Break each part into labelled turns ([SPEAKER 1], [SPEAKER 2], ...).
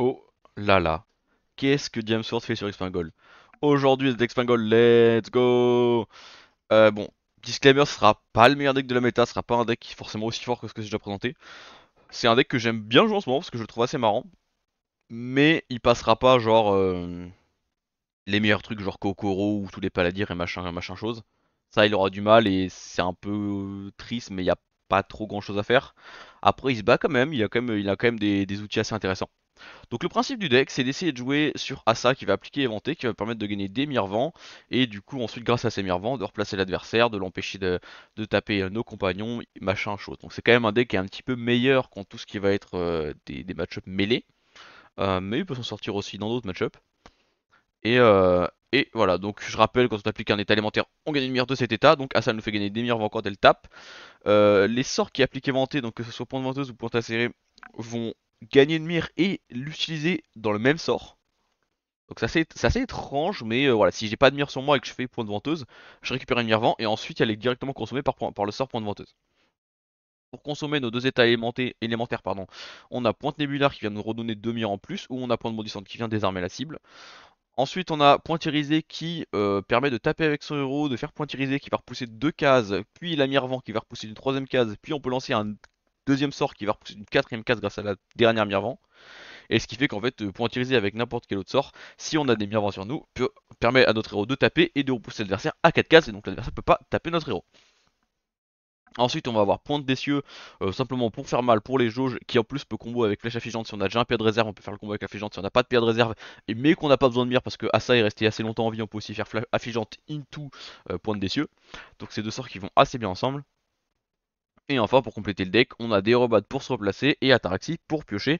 [SPEAKER 1] Oh là là. Qu'est-ce que James Sword fait sur Expingol Aujourd'hui, Expingol, let's go euh, Bon, disclaimer, ce sera pas le meilleur deck de la méta, ce sera pas un deck forcément aussi fort que ce que j'ai déjà présenté. C'est un deck que j'aime bien jouer en ce moment parce que je le trouve assez marrant. Mais il passera pas genre euh, les meilleurs trucs genre Kokoro ou tous les paladins et machin machin chose. Ça il aura du mal et c'est un peu triste mais il n'y a pas trop grand chose à faire. Après il se bat quand même, il a quand même, des outils assez intéressants. Donc le principe du deck, c'est d'essayer de jouer sur Asa qui va appliquer Éventé, qui va permettre de gagner des mirevents et du coup ensuite grâce à ces Mirvans, de replacer l'adversaire, de l'empêcher de, taper euh, nos compagnons, machin, chose. Donc c'est quand même un deck qui est un petit peu meilleur quand tout ce qui va être euh, des, des match mêlés, euh, mais il peut s'en sortir aussi dans d'autres match up. Et, et, voilà, donc je rappelle, quand on applique un état élémentaire, on gagne une mire de cet état, donc Asa nous fait gagner des mirevents quand elle tape. les sorts qui appliquent Éventé, donc que ce soit point de venteuse ou point acéré, vont gagner une mire et l'utiliser dans le même sort. Donc ça c'est assez, étrange, mais euh, voilà, si j'ai pas de mire sur moi et que je fais pointe venteuse, je récupère une mire vent et ensuite elle est directement consommée par, par le sort point de venteuse. Pour consommer nos deux états élémentaires, pardon, on a pointe nébulaire qui vient nous redonner deux mires en plus, ou on a pointe bondissante qui vient désarmer la cible. Ensuite, on a pointe irisée qui euh, permet de taper avec son héros, de faire irisée qui va repousser deux cases, puis la mire vent qui va repousser une troisième case, puis on peut lancer un deuxième sort qui va repousser une quatrième case grâce à la dernière Mirvan. Et ce qui fait qu'en fait, euh, utiliser avec n'importe quel autre sort, si on a des Mirvan sur nous, permet à notre héros de taper et de repousser l'adversaire à 4 cases, et donc l'adversaire ne peut pas taper notre héros. Ensuite, on va avoir Pointe des cieux euh, simplement pour faire mal pour les jauges, qui en plus peut combo avec flèche affligeante si on a déjà un pierre de réserve, on peut faire le combo avec affligeante si on n'a pas de pierre de réserve, et, mais qu'on n'a pas besoin de mire parce que Assa est resté assez longtemps en vie, on peut aussi faire affligeante into euh, pointe des cieux Donc ces deux sorts qui vont assez bien ensemble. Et enfin, pour compléter le deck, on a Dérobade pour se replacer et Ataraxie pour piocher.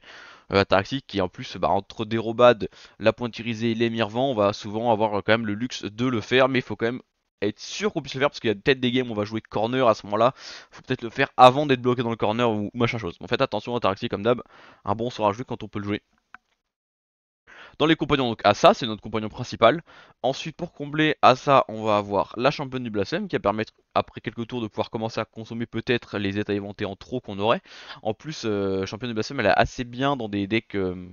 [SPEAKER 1] Euh, qui, en plus, bah, entre Dérobade, la pointirisée et les on va souvent avoir euh, quand même le luxe de le faire, mais il faut quand même être sûr qu'on puisse le faire parce qu'il y a peut-être des games où on va jouer corner à ce moment-là. Faut peut-être le faire avant d'être bloqué dans le corner ou machin chose. En fait, attention, Ataraxie, comme d'hab, un bon sera joué quand on peut le jouer. Dans les compagnons, donc ça c'est notre compagnon principal. Ensuite, pour combler ça on va avoir la championne du blasphème qui va permettre, après quelques tours, de pouvoir commencer à consommer peut-être les états éventés en trop qu'on aurait. En plus, euh, championne du blasphème, elle est assez bien dans des decks. Euh,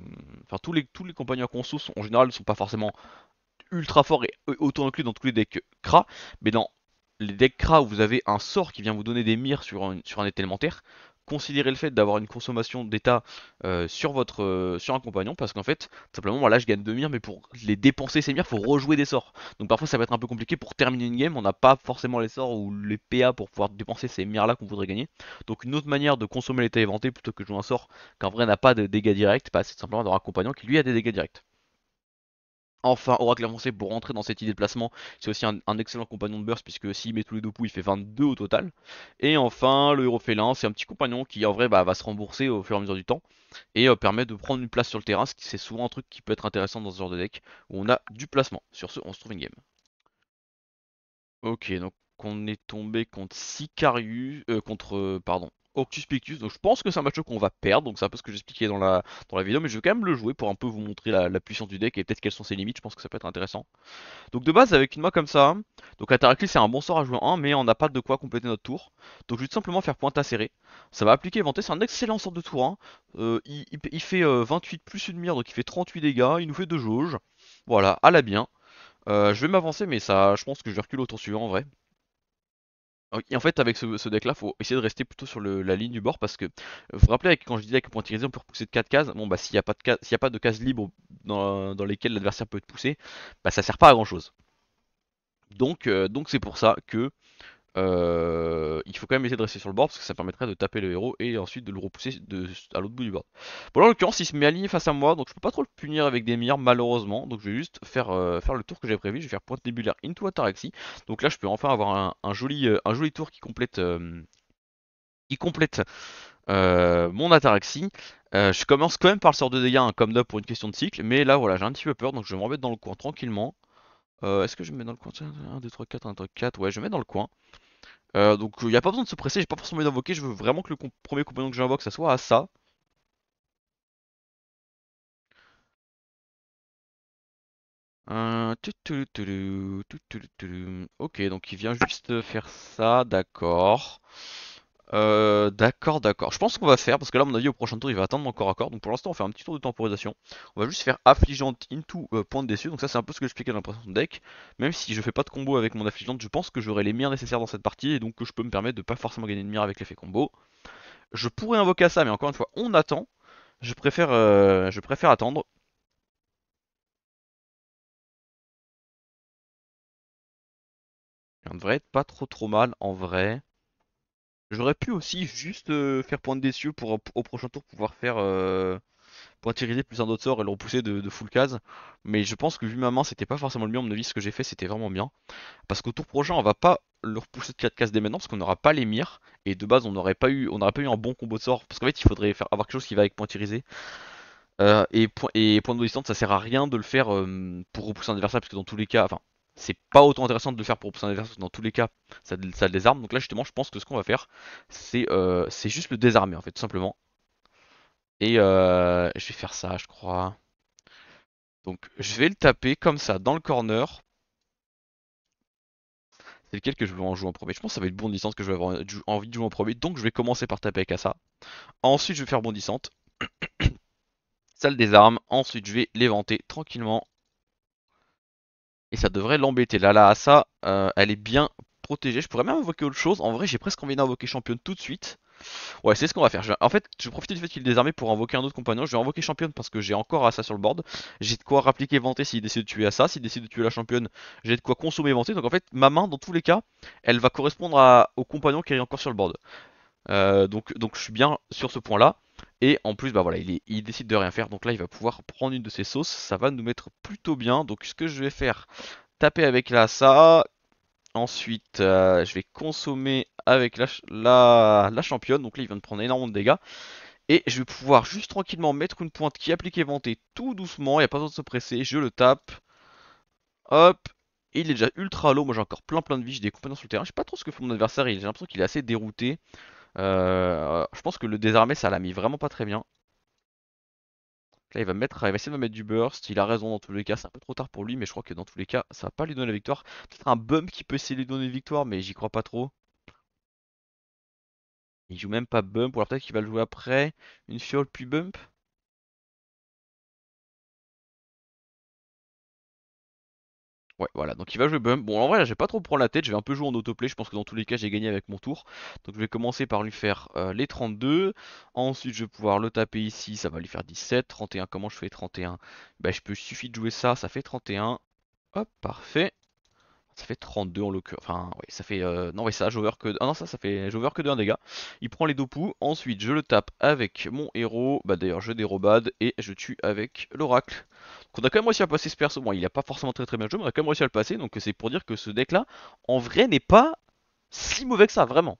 [SPEAKER 1] enfin, tous les, tous les compagnons conso en général, ne sont pas forcément ultra forts et autant inclus dans tous les decks Kra, mais dans les decks Kra où vous avez un sort qui vient vous donner des mires sur un, sur élémentaire, considérer le fait d'avoir une consommation d'état euh, sur votre euh, sur un compagnon parce qu'en fait simplement moi là je gagne 2 mires mais pour les dépenser ces mires faut rejouer des sorts donc parfois ça va être un peu compliqué pour terminer une game on n'a pas forcément les sorts ou les PA pour pouvoir dépenser ces mires là qu'on voudrait gagner donc une autre manière de consommer l'état éventé plutôt que de jouer un sort en vrai n'a pas de dégâts directs bah, c'est simplement d'avoir un compagnon qui lui a des dégâts directs Enfin, Oracle avancé pour rentrer dans cette idée de placement, c'est aussi un, excellent compagnon de burst puisque s'il met tous les deux poux, il fait 22 au total. Et enfin, le héros félin, c'est un petit compagnon qui en vrai bah, va se rembourser au fur et à mesure du temps et euh, permet de prendre une place sur le terrain, ce qui c'est souvent un truc qui peut être intéressant dans ce genre de deck où on a du placement. Sur ce, on se trouve une game. Ok, donc on est tombé contre Sicarius, euh, contre, euh, pardon, Octus Donc je pense que c'est un match qu'on va perdre, donc c'est un peu ce que j'expliquais dans la, dans la vidéo, mais je vais quand même le jouer pour un peu vous montrer la, puissance du deck et peut-être quelles sont ses limites, je pense que ça peut être intéressant. Donc de base avec une main comme ça, donc Ataraclis c'est un bon sort à jouer 1, mais on n'a pas de quoi compléter notre tour. Donc je vais tout simplement faire pointe à serrer. Ça va appliquer Vanté, c'est un excellent sort de tour 1. Hein. Euh, il, fait 28 euh, plus une mire, donc il fait 38 dégâts, il nous fait deux jauges. Voilà, à la bien. Euh, je vais m'avancer, mais ça, je pense que je vais au tour suivant en vrai. Et en fait, avec ce, deck-là, faut essayer de rester plutôt sur la ligne du bord parce que, vous euh, vous rappelez, quand je disais que pointillerisé, on peut repousser de 4 cases. Bon, bah, s'il n'y a, pas de a pas de cases libres dans, lesquelles l'adversaire peut être pousser, bah, ça sert pas à grand chose. Donc, euh, donc c'est pour ça que euh, il faut quand même essayer de rester sur le bord parce que ça permettrait de taper le héros et ensuite de le repousser à l'autre bout du bord Bon en l'occurrence il se met aligné face à moi donc je peux pas trop le punir avec des mires malheureusement donc je vais juste faire, euh, faire le tour que j'avais prévu, je vais faire pointe débulaire into ataraxie donc là je peux enfin avoir un, euh, joli, tour qui complète, mon ataraxie. je commence quand même par le sort de dégâts un hein, comme d'hab pour une question de cycle mais là voilà j'ai un petit peu peur donc je vais me dans le coin tranquillement. Est-ce que je me mets dans le coin 1, 2, 3, 4, 1, 2, 4 ouais je mets dans le coin. Euh, donc il euh, n'y a pas besoin de se presser, j'ai pas forcément envie
[SPEAKER 2] d'invoquer, je veux vraiment que le premier compagnon que j'invoque ça soit à ça.
[SPEAKER 1] ok, donc il vient juste faire ça, d'accord. Euh, d'accord, d'accord. Je pense qu'on va faire, parce que là, mon avis, au prochain tour, il va attendre encore à corps. Donc pour l'instant, on fait un petit tour de temporisation. On va juste faire affligeante into euh, point de déçu. Donc ça, c'est un peu ce que j'expliquais dans la de deck. Même si je fais pas de combo avec mon affligeante, je pense que j'aurai les mires nécessaires dans cette partie. Et donc que je peux me permettre de pas forcément gagner de mire avec l'effet combo. Je pourrais invoquer à ça, mais encore une fois, on attend. Je préfère, euh, je préfère
[SPEAKER 2] attendre. On devrait être pas trop trop mal en vrai. J'aurais pu
[SPEAKER 1] aussi juste euh, faire faire point cieux pour au prochain tour pouvoir faire euh, pour plus un autre sort et le repousser de, full case. Mais je pense que vu ma main, c'était pas forcément le mieux en mon avis, ce que j'ai fait, c'était vraiment bien. Parce qu'au tour prochain, on va pas le repousser de 4 cases dès maintenant parce qu'on n'aura pas les mires. Et de base, on n'aurait pas, eu, on pas eu un bon combo de sort. Parce qu'en fait, il faudrait faire, avoir quelque chose qui va avec point euh, et, point, et point de distance, ça sert à rien de le faire euh, pour repousser un adversaire, parce que dans tous les cas, enfin, c'est pas autant intéressant de le faire pour son adversaire, dans tous les cas, ça, ça désarme. Donc là, justement, je pense que ce qu'on va faire, c'est euh, juste le désarmer, en fait, tout simplement. Et euh, je vais faire ça, je crois. Donc, je vais le taper comme ça, dans le corner. C'est lequel que je veux en jouer en premier Je pense que ça va être bondissante que je vais avoir envie de jouer en premier. Donc, je vais commencer par taper avec ça. Ensuite, je vais faire bondissante. Salle des désarme. Ensuite, je vais l'éventer tranquillement. Et ça devrait l'embêter. Là, là, à ça, euh, elle est bien protégée. Je pourrais même invoquer autre chose. En vrai, j'ai presque envie d'invoquer championne tout de suite. Ouais, c'est ce qu'on va faire. En fait, je profite du fait qu'il est désarmé pour invoquer un autre compagnon. Je vais invoquer championne parce que j'ai encore Assa sur le board. J'ai de quoi rappliquer Vanté s'il décide de tuer Assa. S'il décide de tuer la championne, j'ai de quoi consommer Vanté. Donc en fait, ma main, dans tous les cas, elle va correspondre au compagnon qui est encore sur le board. Euh, donc, donc je suis bien sur ce point là. Et en plus, bah voilà, il, il, décide de rien faire. Donc là, il va pouvoir prendre une de ses sauces. Ça va nous mettre plutôt bien. Donc ce que je vais faire, taper avec la ça. Ensuite, euh, je vais consommer avec la, la, championne. Donc là, il vient de prendre énormément de dégâts. Et je vais pouvoir juste tranquillement mettre une pointe qui applique éventé tout doucement. Il n'y a pas besoin de se presser. Je le tape. Hop, il est déjà ultra low, moi j'ai encore plein plein de vie, j'ai des compétences sur le terrain, je sais pas trop ce que fait mon adversaire, j'ai l'impression qu'il est assez dérouté. Euh, je pense que le désarmé, ça l'a mis vraiment pas très bien. Là, il va, mettre, il va essayer de mettre du burst. Il a raison dans tous les cas. C'est un peu trop tard pour lui, mais je crois que dans tous les cas, ça va pas lui donner la victoire. Peut-être un bump qui peut essayer de lui donner la victoire, mais j'y crois pas trop.
[SPEAKER 2] Il joue même pas bump, ou alors peut-être qu'il va le jouer après. Une fiole puis bump. Ouais, voilà, donc il va jouer Bump.
[SPEAKER 1] Bon, en vrai, là, je vais pas trop prendre la tête, je vais un peu jouer en autoplay. Je pense que dans tous les cas, j'ai gagné avec mon tour. Donc, je vais commencer par lui faire euh, les 32. Ensuite, je vais pouvoir le taper ici, ça va lui faire 17. 31, comment je fais 31 Bah, je peux, il suffit de jouer ça, ça fait 31. Hop, parfait. Ça fait 32 en l'occurrence. Enfin, oui, ça fait. Euh, non, oui, ça, j'over que. Ah non, ça, ça fait. J'over que 2 dégâts. Il prend les dopous. Ensuite, je le tape avec mon héros. Bah, d'ailleurs, je dérobade et je tue avec l'oracle. Donc, on a quand même réussi à passer ce perso. Bon, il a pas forcément très très bien joué, mais on a quand même réussi à le passer. Donc, c'est pour dire que ce deck-là, en vrai, n'est pas si mauvais que ça, vraiment.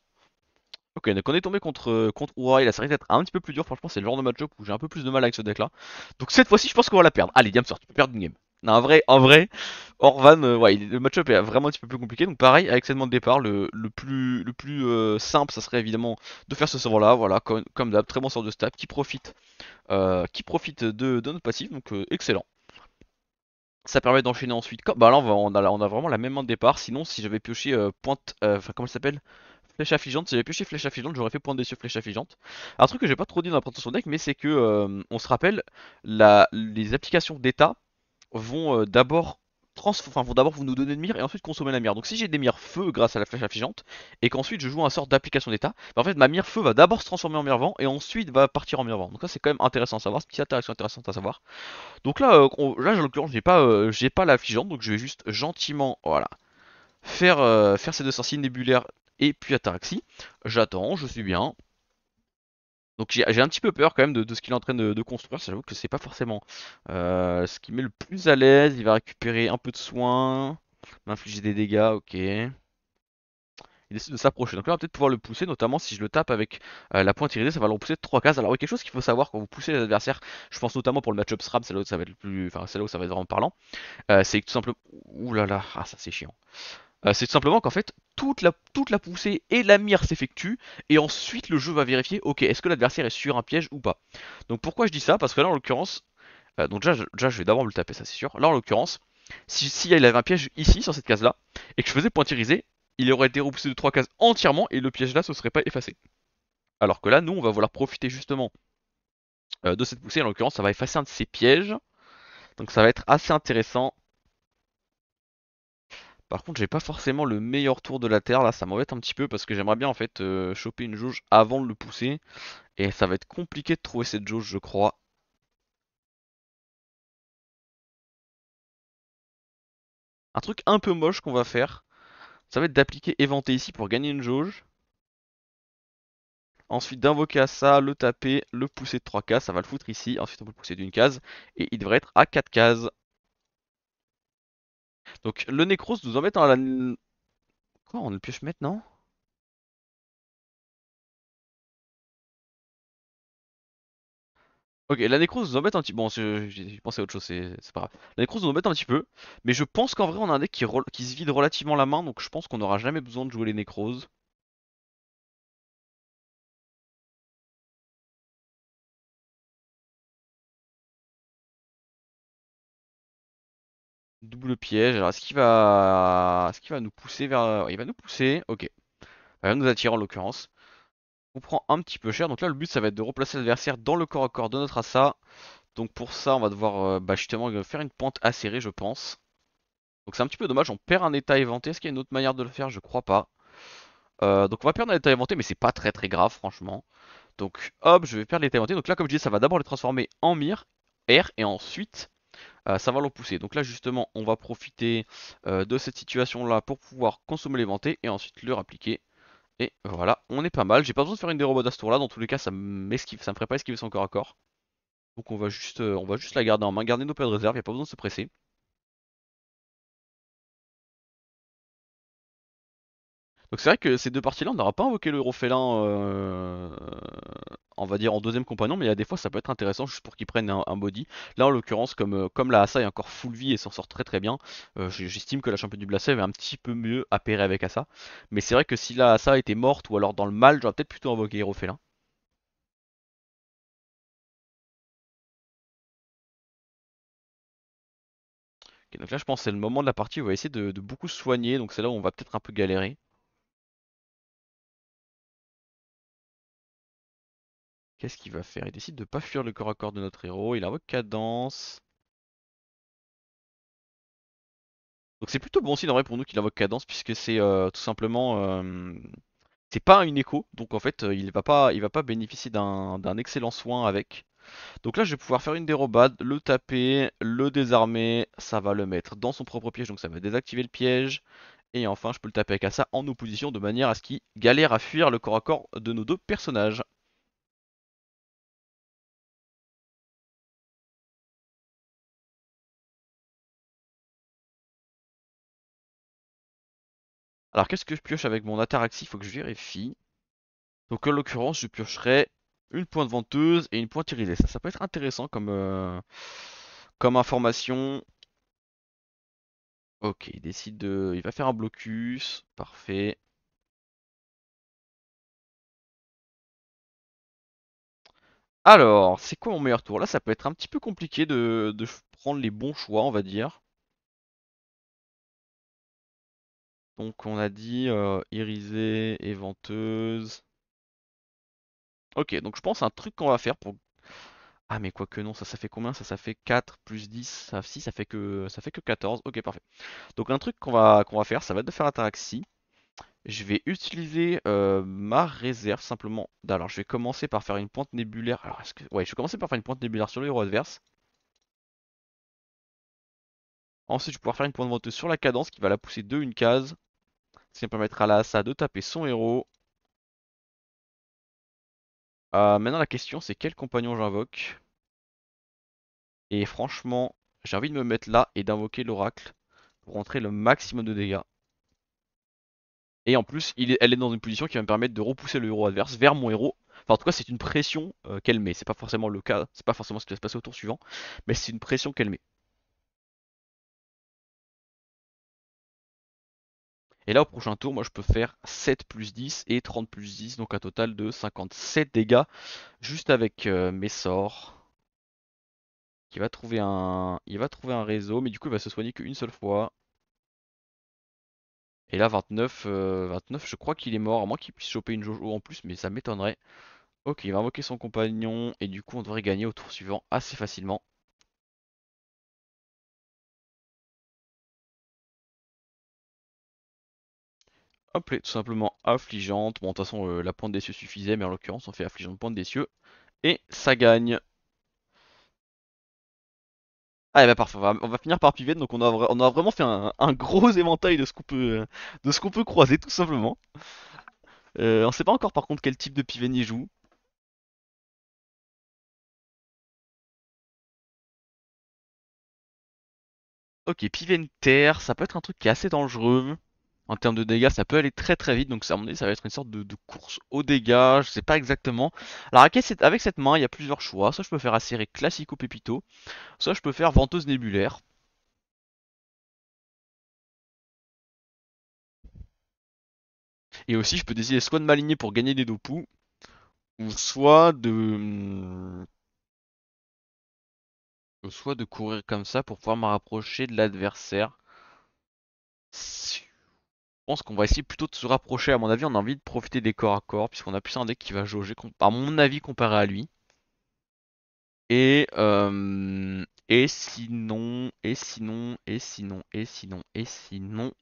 [SPEAKER 1] Ok, donc on est tombé contre, euh, contre il a série d'être un petit peu plus dur. Franchement, c'est le genre de match où j'ai un peu plus de mal avec ce deck-là. Donc, cette fois-ci, je pense qu'on va la perdre. Allez, sort tu peux perdre une game en vrai, en vrai, Orvan, euh, le match-up est vraiment un petit peu plus compliqué. Donc pareil, avec cette main de départ, le, plus, euh, simple, ça serait évidemment de faire ce sort-là. Voilà, comme, d'hab, très bon sort de stab qui profite, euh, qui profite de, de notre passif, donc excellent. Ça permet d'enchaîner ensuite. Comme, bah là, on, a, vraiment la même main de départ. Sinon, si j'avais pioché pointe, enfin comment ça s'appelle Flèche affligeante, si j'avais pioché flèche affligeante, j'aurais fait point dessus flèche affligeante. Un truc que j'ai pas trop dit dans la présentation deck, mais c'est que, on se rappelle, les applications d'état vont euh, d'abord enfin vont d'abord vous nous donner de mire et ensuite consommer la mire. Donc si j'ai des mires feu grâce à la flèche affligeante et qu'ensuite je joue un sort d'application d'état, bah, en fait ma mire feu va d'abord se transformer en mire vent et ensuite va partir en mire vent. Donc ça c'est quand même intéressant à savoir, c'est une petite interaction intéressante à savoir. Donc là, euh, là en l'occurrence j'ai pas, euh, j'ai pas l'affligeante, donc je vais juste gentiment voilà faire, faire ces deux sorties nébulaires et puis ataraxie. J'attends, je suis bien. Donc j'ai un petit peu peur quand même de, ce qu'il est en train de, construire. J'avoue que c'est pas forcément euh, ce qui met le plus à l'aise. Il va récupérer un peu de soin, m'infliger des dégâts, ok. Il décide de s'approcher. Donc là, on va peut-être pouvoir le pousser, notamment si je le tape avec euh, la pointe irritée, ça va le repousser de 3 cases. Alors, quelque chose qu'il faut savoir quand vous poussez les adversaires, je pense notamment pour le match-up SRAM, c'est là où ça va être le plus. Enfin, ça va être vraiment parlant. Euh, c'est tout simplement. Ouh là là, ah, ça c'est chiant. Euh, c'est tout simplement qu'en fait, toute la, poussée et la mire s'effectuent, et ensuite le jeu va vérifier, ok, est-ce que l'adversaire est sur un piège ou pas. Donc pourquoi je dis ça Parce que là, en l'occurrence, euh, donc déjà, je, vais d'abord le taper, ça c'est sûr. Là, en l'occurrence, si, il avait un piège ici, sur cette case-là, et que je faisais pointiriser, il aurait été repoussé de trois cases entièrement, et le piège-là se serait pas effacé. Alors que là, nous, on va vouloir profiter justement euh, de cette poussée, en l'occurrence, ça va effacer un de ses pièges. Donc ça va être assez intéressant par contre, j'ai pas forcément le meilleur tour de la terre là, ça m'embête un petit peu parce que j'aimerais bien en fait euh, choper une jauge
[SPEAKER 2] avant de le pousser. Et ça va être compliqué de trouver cette jauge, je crois. Un truc un peu moche qu'on va faire, ça va être d'appliquer éventé ici pour gagner une jauge.
[SPEAKER 1] Ensuite d'invoquer à ça, le taper, le pousser de 3 cases, ça va le foutre ici. Ensuite on peut le pousser d'une case et il devrait être à 4 cases. Donc le Necros nous embête
[SPEAKER 2] à la... Quoi On le pioche maintenant Ok, la nécrose nous embête un petit Bon,
[SPEAKER 1] j'ai pensé à autre chose, c'est pas grave. La nécrose nous embête un petit peu, mais je pense qu'en vrai, on a un deck qui, qui, se vide
[SPEAKER 2] relativement la main, donc je pense qu'on n'aura jamais besoin de jouer les nécroses. Double piège. Alors, est-ce qu'il va...
[SPEAKER 1] ce va nous pousser vers. Euh, il va nous pousser. Ok. Il va nous attirer en l'occurrence. On prend un petit peu cher. Donc là, le but, ça va être de replacer l'adversaire dans le corps à corps de notre Assa. Donc pour ça, on va devoir euh, bah, justement euh, faire une pente acérée, je pense. Donc c'est un petit peu dommage. On perd un état éventé. Est-ce qu'il y a une autre manière de le faire Je crois pas. donc on va perdre un état éventé, mais c'est pas très très grave, franchement. Donc hop, je vais perdre l'état éventé. Donc là, comme je disais ça va d'abord le transformer en mire, R, et ensuite euh, ça va l'en pousser. Donc là justement on va profiter euh, de cette situation là pour pouvoir consommer l'éventé et ensuite le réappliquer. Et voilà, on est pas mal. J'ai pas besoin de faire une dérobade à ce tour là, dans tous les cas ça, ça me ferait pas esquiver son corps à corps. Donc on va juste, euh, on va juste
[SPEAKER 2] la garder en main, garder nos paires de réserve, il a pas besoin de se presser. Donc c'est vrai que ces deux parties-là, on n'aura pas invoqué le
[SPEAKER 1] on va dire en deuxième compagnon, mais il y a des fois ça peut être intéressant juste pour qu'il prennent un, body. Là en l'occurrence, comme, euh, comme la Asa est encore full vie et s'en sort très très bien, euh, j'estime que la championne du Blacef est un petit peu mieux à avec Asa. Mais c'est vrai que si la Asa était morte ou alors dans le mal, j'aurais peut-être plutôt invoqué
[SPEAKER 2] Hero Félin. donc là je pense que c'est le moment de la partie où on va essayer de, de beaucoup soigner, donc c'est là où on va peut-être un peu galérer. Qu'est-ce qu'il va faire Il décide de pas fuir le corps à corps de notre héros. Il invoque Cadence. Donc c'est plutôt bon signe pour nous qu'il
[SPEAKER 1] invoque Cadence puisque c'est euh, tout simplement euh, c'est pas une écho donc en fait euh, il va pas il va pas bénéficier d'un excellent soin avec. Donc là je vais pouvoir faire une dérobade, le taper, le désarmer, ça va le mettre dans son propre piège donc ça va désactiver le piège et enfin je peux le taper avec ça en opposition de manière à ce qu'il galère à fuir le corps à corps de nos deux
[SPEAKER 2] personnages. Alors qu'est-ce que je pioche avec mon interactif Il faut que je vérifie. Donc en
[SPEAKER 1] l'occurrence, je piocherai une pointe venteuse et une pointe irisée. Ça, ça peut être intéressant comme, euh,
[SPEAKER 2] comme information. Ok, il décide de... Il va faire un blocus. Parfait. Alors, c'est quoi mon meilleur tour Là, ça peut être un petit peu compliqué de prendre les bons choix, on va dire.
[SPEAKER 1] Donc on a dit euh, irisée et venteuse Ok, donc je pense un truc qu'on va faire pour... Ah mais quoi que non, ça ça fait combien Ça ça fait 4 plus 10, ça, si ça fait que ça fait que 14. Ok parfait. Donc un truc qu'on va qu'on va faire, ça va être de faire taraxie. Je vais utiliser euh, ma réserve simplement. Alors je vais commencer par faire une pointe nébulaire. Alors est-ce que. Ouais, je vais commencer par faire une pointe nébulaire sur le héros adverse. Ensuite je vais pouvoir faire une pointe venteuse sur la cadence qui va la pousser de une case. Ce qui permettra à la Asa de taper son héros. Euh, maintenant la question c'est quel compagnon j'invoque. Et franchement, j'ai envie de me mettre là et d'invoquer l'oracle pour rentrer le maximum de dégâts. Et en plus, elle est dans une position qui va me permettre de repousser le héros adverse vers mon héros. Enfin, en tout cas, c'est une pression euh, qu'elle met. C'est pas forcément le cas, c'est pas forcément ce qui va se passer au tour suivant, mais c'est une pression qu'elle met. Et là, au prochain tour, moi, je peux faire 7 plus 10 et 30 plus 10, donc un total de 57 dégâts, juste avec euh, mes sorts. Il va, trouver un... il va trouver un réseau, mais du coup, il va se soigner qu'une seule fois. Et là, 29, 29 euh, je crois qu'il est mort, à moins qu'il puisse choper une Jojo en plus, mais ça m'étonnerait.
[SPEAKER 2] Ok, il va invoquer son compagnon, et du coup, on devrait gagner au tour suivant assez facilement. tout simplement affligeante. Bon, de toute façon, euh, la pointe des cieux suffisait, mais en
[SPEAKER 1] l'occurrence, on fait affligeante pointe des cieux. Et ça gagne. Ah, bah parfait, on va, finir par pivot. Donc, on a, on a vraiment fait un, gros éventail de ce qu'on
[SPEAKER 2] peut, croiser, tout simplement. Euh, on sait pas encore, par contre, quel type de pivot il joue. Ok, Piven Terre, ça peut être un truc qui est assez dangereux.
[SPEAKER 1] En termes de dégâts, ça peut aller très très vite. Donc ça, ça va être une sorte de, course aux dégâts. Je sais pas exactement. Alors avec cette, main, il y a plusieurs choix. Soit je peux faire classique classico pépito.
[SPEAKER 2] Soit je peux faire venteuse nébulaire. Et aussi, je peux décider soit de m'aligner pour gagner des dopous, ou soit de...
[SPEAKER 1] Soit de courir comme ça pour pouvoir me rapprocher de l'adversaire. Je pense qu'on va essayer plutôt de se rapprocher. À mon avis, on a envie de profiter des corps à corps, puisqu'on a plus un deck qui va jauger, à mon avis, comparé à lui. Et, euh, et sinon, et sinon, et sinon, et sinon, et sinon.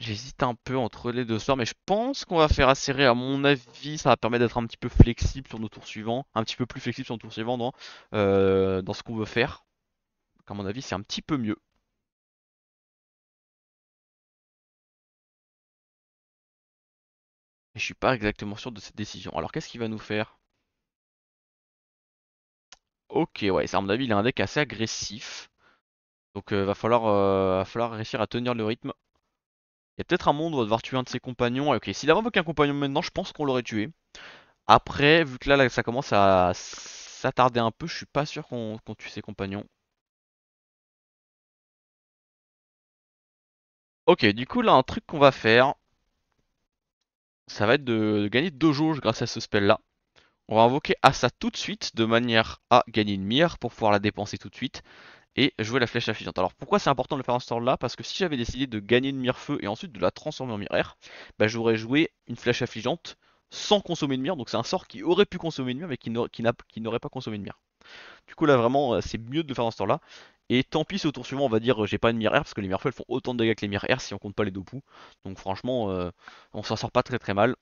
[SPEAKER 1] J'hésite un peu entre les deux sorts, mais je pense qu'on va faire assez À mon avis, ça va permettre d'être un petit peu flexible sur nos tours suivants, un petit peu plus flexible sur nos tours
[SPEAKER 2] suivants dans, euh, dans ce qu'on veut faire. Donc, à mon avis, c'est un petit peu mieux. je suis pas exactement sûr de cette décision. Alors qu'est-ce qu'il va nous faire
[SPEAKER 1] Ok, ouais, ça à mon avis, il a un deck assez agressif. Donc il euh, va, falloir, euh, falloir réussir à tenir le rythme. Il y a peut-être un monde où on va devoir tuer un de ses compagnons. Ok, s'il avait aucun compagnon maintenant, je pense qu'on l'aurait tué. Après, vu que là, ça commence à s'attarder
[SPEAKER 2] un peu, je suis pas sûr qu'on tue ses compagnons. Ok, du coup, là, un truc qu'on va faire,
[SPEAKER 1] ça va être de, gagner deux jauges grâce à ce spell-là. On va invoquer ça tout de suite, de manière à gagner une mire pour pouvoir la dépenser tout de suite et jouer la flèche affligeante. Alors pourquoi c'est important de le faire un sort là Parce que si j'avais décidé de gagner une mire feu et ensuite de la transformer en mire air, bah, j'aurais joué une flèche affligeante sans consommer de mire. Donc c'est un sort qui aurait pu consommer de mire mais qui n'aurait pas consommé de mire. Du coup, là, vraiment, euh, c'est mieux de le faire dans ce sort là Et tant pis si au tour suivant on va dire euh, j'ai pas une mire parce que les mire font autant de dégâts que les mire si on compte pas les deux Donc franchement euh, on s'en sort pas très très mal.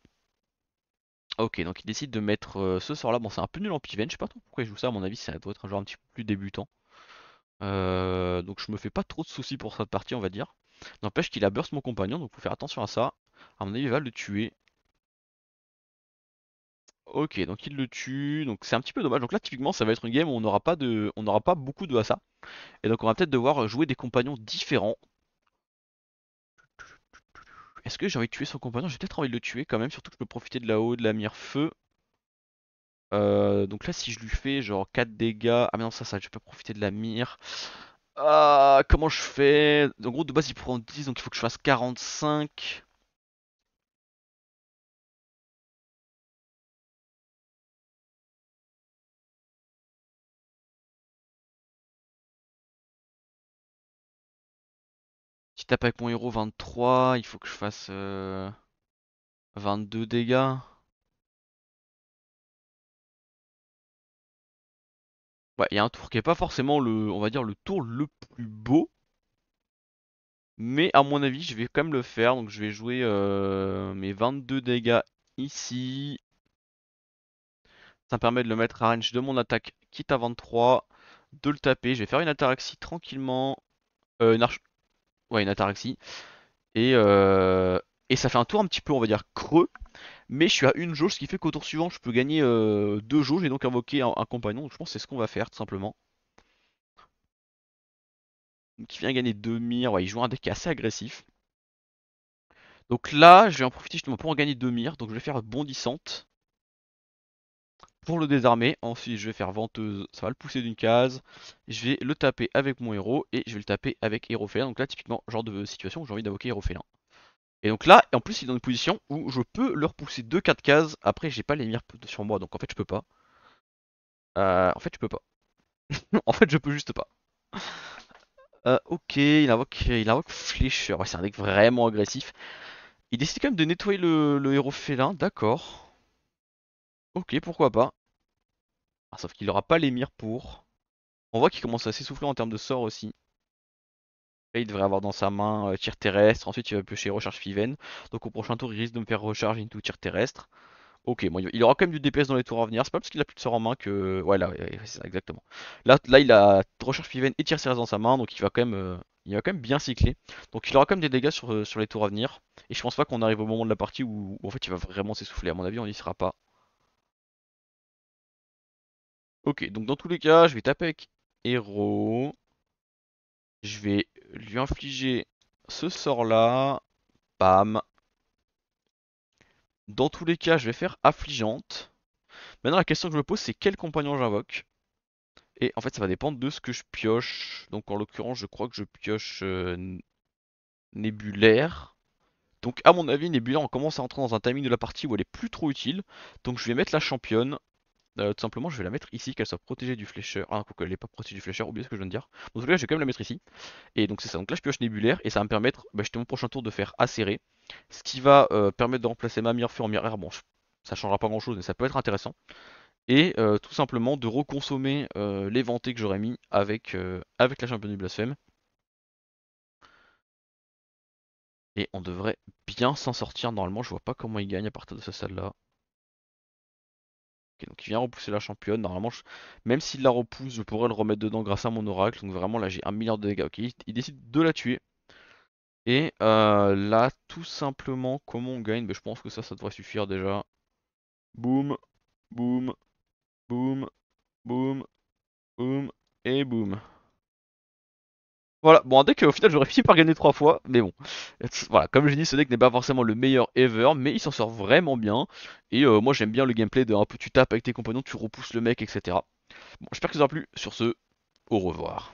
[SPEAKER 1] Ok donc il décide de mettre ce sort là. Bon c'est un peu nul en piven, je sais pas trop pourquoi il joue ça à mon avis ça doit être un joueur un petit peu plus débutant. donc je me fais pas trop de soucis pour cette partie on va dire. N'empêche qu'il a burst mon compagnon donc faut faire attention à ça. À mon avis il va le tuer. Ok, donc il le tue, donc c'est un petit peu dommage. Donc là, typiquement, ça va être une game où on n'aura pas de, on n'aura pas beaucoup de ça. Et donc on va peut-être devoir jouer des compagnons différents. Est-ce que j'ai envie de tuer son compagnon J'ai peut-être envie de le tuer quand même, surtout que je peux profiter de la haut, de la mire feu. Euh, donc là, si je lui fais genre 4 dégâts... Ah mais non, ça, ça, je peux profiter de la mire. Ah, comment je fais
[SPEAKER 2] En gros, de base, il prend 10, donc il faut que je fasse 45. tape avec mon héros 23, il faut que je fasse 22 euh, dégâts. Ouais, il y a un tour qui est pas forcément le, on va dire le tour le plus beau.
[SPEAKER 1] Mais à mon avis, je vais quand même le faire. Donc je vais jouer euh, mes 22 dégâts ici. Ça me permet de le mettre à range de mon attaque, quitte à 23. De le taper. Je vais faire une ataraxie tranquillement. Euh, une, Ouais, une ataraxie. Euh, et, ça fait un tour un petit peu, on va dire, creux. Mais je suis à une jauge, ce qui fait qu'au tour suivant, je peux gagner euh, deux jauges et donc invoquer un, compagnon. Donc je pense que c'est ce qu'on va faire, tout simplement. Qui vient gagner deux mires. Ouais, il joue un deck assez agressif. Donc là, je vais en profiter justement pour en gagner deux mires. Donc je vais faire bondissante pour le désarmer. Ensuite, je vais faire venteuse, ça va le pousser d'une case. Je vais le taper avec mon héros et je vais le taper avec héros félin. Donc là, typiquement, genre de situation où j'ai envie d'invoquer héros félin. Et donc là, en plus, il est dans une position où je peux leur pousser 2-4 cases. Après, j'ai pas les mires sur moi, donc en fait, je peux pas. Euh, en fait, je peux pas. en fait, je peux juste pas. Euh, ok, il invoque, il invoque Flécheur. Ouais, c'est un deck vraiment agressif. Il décide quand même de nettoyer le, le héros félin, d'accord. Ok, pourquoi pas. Ah, sauf qu'il aura pas l'émir pour. On voit qu'il commence à s'essouffler en termes de sort aussi. Là, il devrait avoir dans sa main euh, tir terrestre. Ensuite, il va piocher recharge Fiven. Donc, au prochain tour, il risque de me faire recharge into tir terrestre. Ok, il aura quand même du DPS dans les tours à venir. C'est pas parce qu'il a plus de sort en main que. Ouais, là, c'est exactement. Là, là, il a recharge Fiven et tir terrestre dans sa main. Donc, il va quand même. Euh, il va quand même bien cycler. Donc il aura quand même des dégâts euh, sur, les tours à venir. Et je pense pas qu'on arrive au moment de la partie où, en fait il va vraiment s'essouffler. À mon avis, on n'y sera pas. Ok, donc dans tous les cas, je vais taper avec héros. Je vais lui infliger ce sort-là. Bam. Dans tous les cas, je vais faire affligeante. Maintenant, la question que je me pose, c'est quel compagnon j'invoque. Et en fait, ça va dépendre de ce que je pioche. Donc, en l'occurrence, je crois que je pioche euh, Nébulaire. Donc, à mon avis, Nébulaire, on commence à entrer dans un timing de la partie où elle est plus trop utile. Donc, je vais mettre la championne. Euh, tout simplement, je vais la mettre ici, qu'elle soit protégée du flécheur. Ah, qu'elle n'est pas protégée du flécheur, oubliez ce que je viens de dire. Donc tout je vais quand même la mettre ici. Et donc, c'est ça. Donc là, je pioche nébulaire et ça va me permettre, bah, mon mon prochain tour de faire acérer. Ce qui va euh, permettre de remplacer ma mire feu en mire air. Bon, ça changera pas grand chose, mais ça peut être intéressant. Et euh, tout simplement de reconsommer les ventées que j'aurais mis avec, avec la championne du blasphème. Et on devrait bien s'en sortir normalement. Je vois pas comment il gagne à partir de cette salle-là donc il vient repousser la championne. Normalement, même s'il la repousse, je pourrais le remettre dedans grâce à mon oracle. Donc vraiment, là, j'ai un milliard de dégâts. Ok, il, décide de la tuer. Et euh, là, tout simplement, comment on gagne ben, Je pense que ça, ça devrait suffire déjà. Boum, boum, boum, boum, boum et boum. Voilà, bon, un deck euh, au final j'aurais fini par gagner trois fois, mais bon. Voilà, comme je dit, ce deck n'est pas forcément le meilleur ever, mais il s'en sort vraiment bien. Et euh, moi j'aime bien le gameplay de peu tu tapes avec tes compagnons, tu repousses le mec, etc. Bon, j'espère que ça vous aura plu. Sur ce, au revoir.